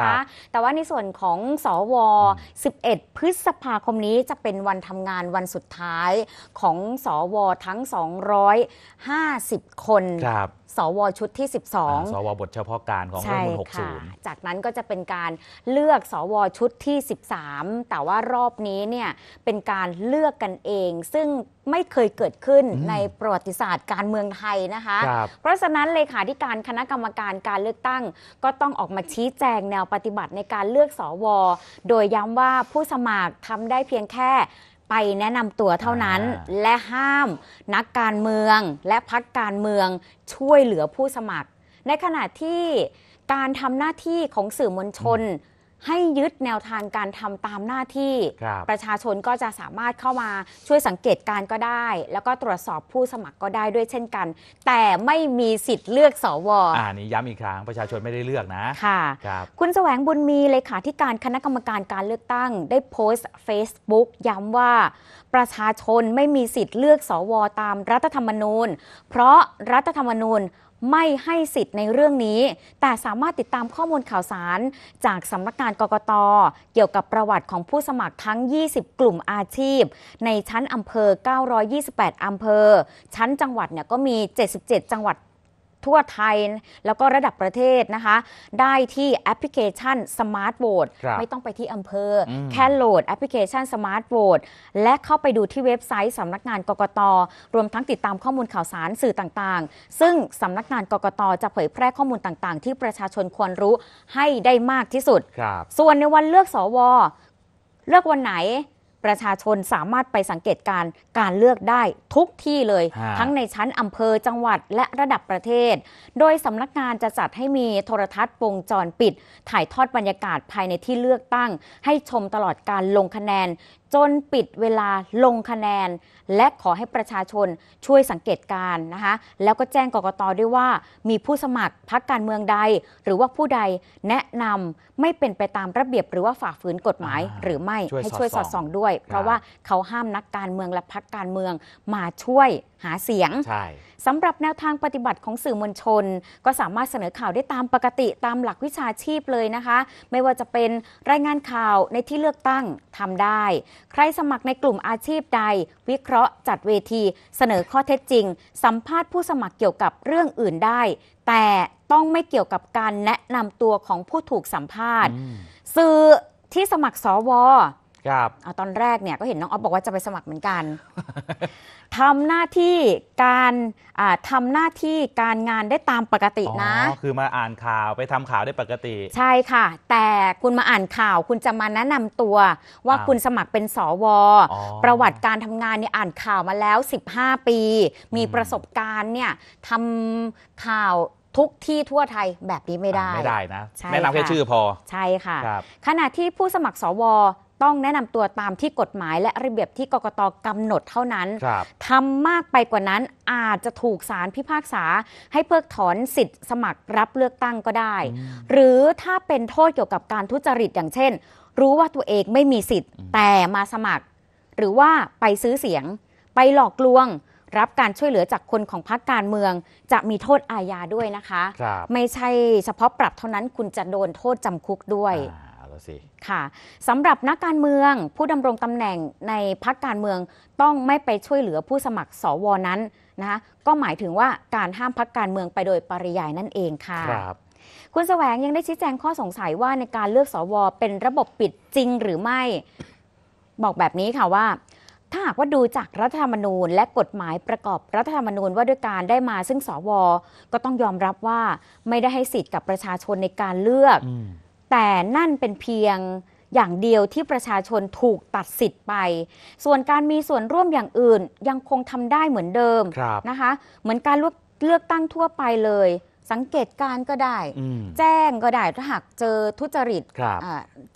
คะแต่ว่าในส่วนของสอวอ11 พฤษภาคมนี้จะเป็นวันทำงานวันสุดท้ายของสอวอทั้ง 250 คนครับสวชุดที่ 12 สวบทเฉพาะการของรัฐธรรมนูญจากนั้นก็จะเป็นการเลือกสวชุดที่ 13 แต่ว่ารอบนี้เนี่ยเป็นการเลือกกันเอง ซึ่งไม่เคยเกิดขึ้นในประวัติศาสตร์การเมืองไทยนะคะ เพราะฉะนั้นเลขาธิการคณะกรรมการการเลือกตั้งก็ต้องออกมาชี้แจงแนวปฏิบัติในการเลือกสว โดยย้ำว่าผู้สมัครทำได้เพียงแค่ไปแนะนำตัวเท่านั้นและห้ามนักการเมืองและพักการเมืองช่วยเหลือผู้สมัคร ในขณะที่การทำหน้าที่ของสื่อมวลชนให้ยึดแนวทางการทำตามหน้าที่รประชาชนก็จะสามารถเข้ามาช่วยสังเกตการก็ได้ แล้วก็ตรวจสอบผู้สมัครก็ได้ด้วยเช่นกัน แต่ไม่มีสิทธิ์เลือกสวอ่านี้ย้ำอีกครั้ง ประชาชนไม่ได้เลือกนะค่ะคคุณแสวงบุญมีเลขาธิการคณะกรรมการการเลือกตั้ง ได้โพสต์เฟซบุ๊กย้ำว่าประชาชนไม่มีสิทธิ์เลือกสวอตาม รัฐธรรมนูญ เพราะรัฐธรรมนูญไม่ให้สิทธิ์ในเรื่องนี้ แต่สามารถติดตามข้อมูลข่าวสาร จากสำนักงานกกตเกี่ยวกับประวัติของผู้สมัคร ทั้ง 20 กลุ่มอาชีพ ในชั้นอำเภอ 928 อำเภอ ชั้นจังหวัดเนี่ยก็มี 77 จังหวัดทั่วไทยแล้วก็ระดับประเทศนะคะ ได้ที่แอปพลิเคชัน Smart Vote ไม่ต้องไปที่อำเภอแค่โหลดแอปพลิเคชัน Smart Vote และเข้าไปดูที่เว็บไซต์สำนักงานกกตรวมทั้งติดตามข้อมูลข่าวสารสื่อต่างๆ ซึ่งสำนักงานกกตจะเผยแพร่ข้อมูลต่างๆ ที่ประชาชนควรรู้ให้ได้มากที่สุด ส่วนในวันเลือกสว เลือกวันไหนประชาชนสามารถไปสังเกตการการเลือกได้ทุกที่เลย ทั้งในชั้นอำเภอจังหวัดและระดับประเทศ โดยสำนักงานจะจัดให้มีโทรทัศน์วงจรปิด ถ่ายทอดบรรยากาศภายในที่เลือกตั้ง ให้ชมตลอดการลงคะแนนจนปิดเวลาลงคะแนน และขอให้ประชาชนช่วยสังเกตการนะคะ แล้วก็แจ้งกกตด้วยว่ามีผู้สมัครพักการเมืองใด หรือว่าผู้ใดแนะนำไม่เป็นไปตามระเบียบ หรือว่าฝ่าฝืนกฎหมาย หรือไม่ให้ช่วยสอดส่องด้วย เพราะว่าเขาห้ามนักการเมืองและพักการเมืองมาช่วยหาเสียงสำหรับแนวทางปฏิบัติของสื่อมวลชน ก็สามารถเสนอข่าวได้ตามปกติตามหลักวิชาชีพเลยนะคะ ไม่ว่าจะเป็นรายงานข่าวในที่เลือกตั้งทำได้ใครสมัครในกลุ่มอาชีพใดวิเคราะห์จัดเวที เสนอข้อเท็จจริง สัมภาษณ์ผู้สมัครเกี่ยวกับเรื่องอื่นได้ แต่ต้องไม่เกี่ยวกับการแนะนำตัวของผู้ถูกสัมภาษณ์สื่อที่สมัครสวครับเอาตอนแรกเนี่ยก็เห็นน้องออฟบอกว่าจะไปสมัครเหมือนกัน ทำหน้าที่การทำหน้าที่การงานได้ตามปกตินะคือมาอ่านข่าวไปทำข่าวได้ปกติ ใช่ค่ะ แต่คุณมาอ่านข่าวคุณจะมาแนะนำตัว ว่าคุณสมัครเป็นสว ประวัติการทำงานเนี่ยอ่านข่าวมาแล้ว 15 ปี มีประสบการณ์เนี่ยทำข่าวทุกที่ทั่วไทยแบบนี้ไม่ได้ ไม่ได้นะไม่นำแค่ชื่อพอ ใช่ค่ะขณะที่ผู้สมัครสวต้องแนะนำตัวตามที่กฎหมายและระเบียบที่กกตกำหนดเท่านั้น ทำมากไปกว่านั้นอาจจะถูกศาลพิพากษาให้เพิกถอนสิทธิ์สมัครรับเลือกตั้งก็ได้ หรือถ้าเป็นโทษเกี่ยวกับการทุจริตอย่างเช่น รู้ว่าตัวเองไม่มีสิทธิ์แต่มาสมัคร หรือว่าไปซื้อเสียง ไปหลอกลวง รับการช่วยเหลือจากคนของพรรคการเมือง จะมีโทษอาญาด้วยนะคะคไม่ใช่เฉพาะปรับเท่านั้นคุณจะโดนโทษจำคุกด้วยอะสิค่ะสำหรับนักการเมือง ผู้ดำรงตำแหน่งในพักการเมืองต้องไม่ไปช่วยเหลือผู้สมัครสวนั้น นะคะก็หมายถึงว่าการห้ามพักการเมืองไปโดยปริยายนั่นเองค่ะครับคุณแสวงยังได้ชี้แจงข้อสงสัยว่าในการเลือกสว เป็นระบบปิดจริงหรือไม่บอกแบบนี้ค่ะว่า ถ้าหากว่าดูจากรัฐธรรมนูญและกฎหมายประกอบรัฐธรรมนูญว่าด้วยการได้มาซึ่งสว ก็ต้องยอมรับว่าไม่ได้ให้สิทธิ์กับประชาชนในการเลือกอแต่นั่นเป็นเพียงอย่างเดียวที่ประชาชนถูกตัดสิทธิ์ไป ส่วนการมีส่วนร่วมอย่างอื่นยังคงทำได้เหมือนเดิมนะคะ เหมือนการเลือกเลือกตั้งทั่วไปเลยสังเกตการก็ได้ แจ้งก็ได้ถ้าหากเจอทุจริต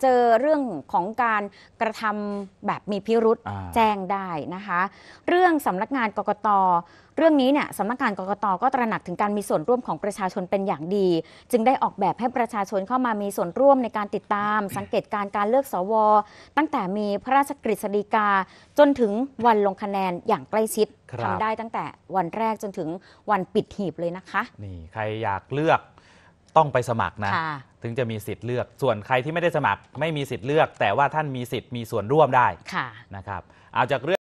เจอเรื่องของการกระทำแบบมีพิรุษแจ้งได้นะคะ เรื่องสำนักงานกกตเรื่องนี้เนี่ยสำนักงานกกต ก็ตระหนักถึงการมีส่วนร่วมของประชาชนเป็นอย่างดี จึงได้ออกแบบให้ประชาชนเข้ามามีส่วนร่วมในการติดตาม สังเกตการการเลือกสวตั้งแต่มีพระราชกฤษฎีกาจนถึงวันลงคะแนนอย่างใกล้ชิดทำได้ตั้งแต่วันแรกจนถึงวันปิดหีบเลยนะคะ นี่ใครอยากเลือกต้องไปสมัครนะะถึงจะมีสิทธิ์เลือก ส่วนใครที่ไม่ได้สมัครไม่มีสิทธิ์เลือก แต่ว่าท่านมีสิทธิ์มีส่วนร่วมได้ะนะครับ เอาจากเรื่อง